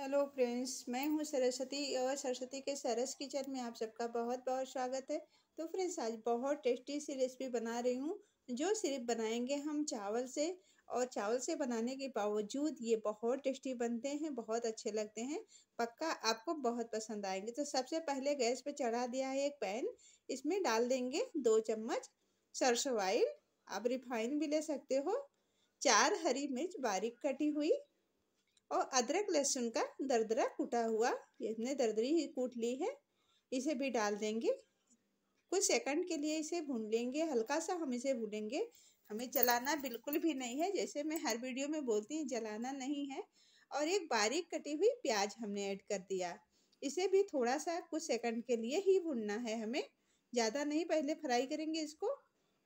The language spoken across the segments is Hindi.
हेलो फ्रेंड्स मैं हूं सरस्वती और सरस्वती के सरस किचन में आप सबका बहुत बहुत स्वागत है तो फ्रेंड्स आज बहुत टेस्टी सी रेसिपी बना रही हूं जो सिर्फ बनाएंगे हम चावल से और चावल से बनाने के बावजूद ये बहुत टेस्टी बनते हैं बहुत अच्छे लगते हैं पक्का आपको बहुत पसंद आएंगे तो सबसे पहले गैस पर चढ़ा दिया है एक पैन इसमें डाल देंगे दो चम्मच सरसों ऑयल आप रिफाइन भी ले सकते हो चार हरी मिर्च बारीक कटी हुई और अदरक लहसुन का दरदरा कूटा हुआ इसने दरदरी ही कूट ली है इसे भी डाल देंगे कुछ सेकंड के लिए इसे भून लेंगे हल्का सा हम इसे भूनेंगे हमें जलाना बिल्कुल भी नहीं है जैसे मैं हर वीडियो में बोलती हूँ जलाना नहीं है और एक बारीक कटी हुई प्याज हमने ऐड कर दिया इसे भी थोड़ा सा कुछ सेकंड के लिए ही भुनना है हमें ज़्यादा नहीं पहले फ्राई करेंगे इसको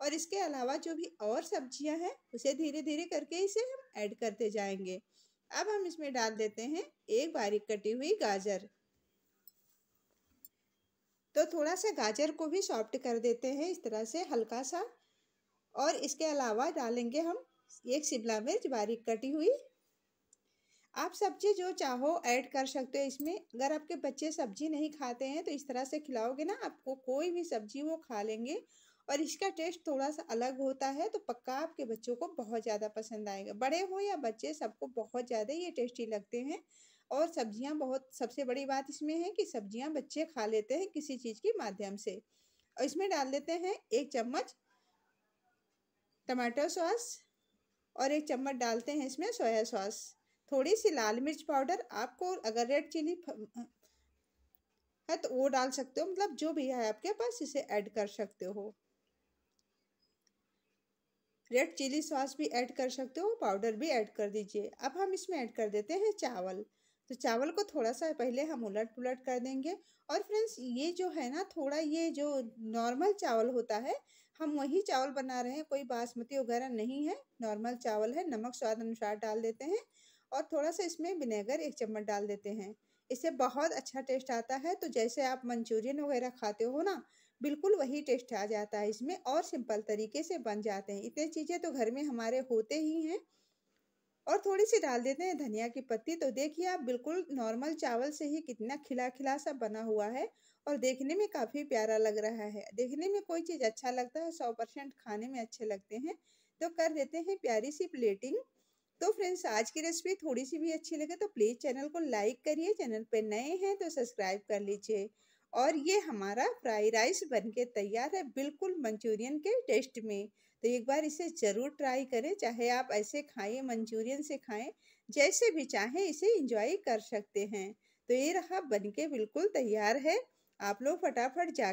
और इसके अलावा जो भी और सब्जियां हैं उसे धीरे धीरे करके इसे हम ऐड करते जाएंगे अब हम इसमें डाल देते हैं एक बारीक कटी हुई गाजर तो थोड़ा सा गाजर को भी सॉफ्ट कर देते हैं इस तरह से हल्का सा और इसके अलावा डालेंगे हम एक शिमला मिर्च बारीक कटी हुई आप सब्जी जो चाहो ऐड कर सकते हो इसमें अगर आपके बच्चे सब्जी नहीं खाते हैं तो इस तरह से खिलाओगे ना आपको कोई भी सब्जी वो खा लेंगे और इसका टेस्ट थोड़ा सा अलग होता है तो पक्का आपके बच्चों को बहुत ज़्यादा पसंद आएगा बड़े हो या बच्चे सबको बहुत ज़्यादा ये टेस्टी लगते हैं और सब्जियां बहुत सबसे बड़ी बात इसमें है कि सब्जियां बच्चे खा लेते हैं किसी चीज़ के माध्यम से और इसमें डाल देते हैं एक चम्मच टमाटो सॉस और एक चम्मच डालते हैं इसमें सोया सॉस थोड़ी सी लाल मिर्च पाउडर आपको अगर रेड चिली है तो वो डाल सकते हो मतलब जो भी है आपके पास इसे ऐड कर सकते हो रेड चिली सॉस भी ऐड कर सकते हो पाउडर भी ऐड कर दीजिए अब हम इसमें ऐड कर देते हैं चावल तो चावल को थोड़ा सा पहले हम उलट पुलट कर देंगे और फ्रेंड्स ये जो है ना थोड़ा ये जो नॉर्मल चावल होता है हम वही चावल बना रहे हैं कोई बासमती वगैरह नहीं है नॉर्मल चावल है नमक स्वाद अनुसार डाल देते हैं और थोड़ा सा इसमें विनेगर एक चम्मच डाल देते हैं इसे बहुत अच्छा टेस्ट आता है तो जैसे आप मंचूरियन वगैरह खाते हो ना बिल्कुल वही टेस्ट आ जाता है इसमें और सिंपल तरीके से बन जाते हैं इतने चीज़ें तो घर में हमारे होते ही हैं और थोड़ी सी डाल देते हैं धनिया की पत्ती तो देखिए आप बिल्कुल नॉर्मल चावल से ही कितना खिला खिला सा बना हुआ है और देखने में काफ़ी प्यारा लग रहा है देखने में कोई चीज़ अच्छा लगता है सौ परसेंट खाने में अच्छे लगते हैं तो कर देते हैं प्यारी सी प्लेटिंग तो फ्रेंड्स आज की रेसिपी थोड़ी सी भी अच्छी लगे तो प्लीज़ चैनल को लाइक करिए चैनल पर नए हैं तो सब्सक्राइब कर लीजिए और ये हमारा फ्राई राइस बनके तैयार है बिल्कुल मंचूरियन के टेस्ट में तो एक बार इसे ज़रूर ट्राई करें चाहे आप ऐसे खाएं मंचूरियन से खाएं जैसे भी चाहें इसे इंजॉय कर सकते हैं तो ये रहा बनके बिल्कुल तैयार है आप लोग फटाफट जा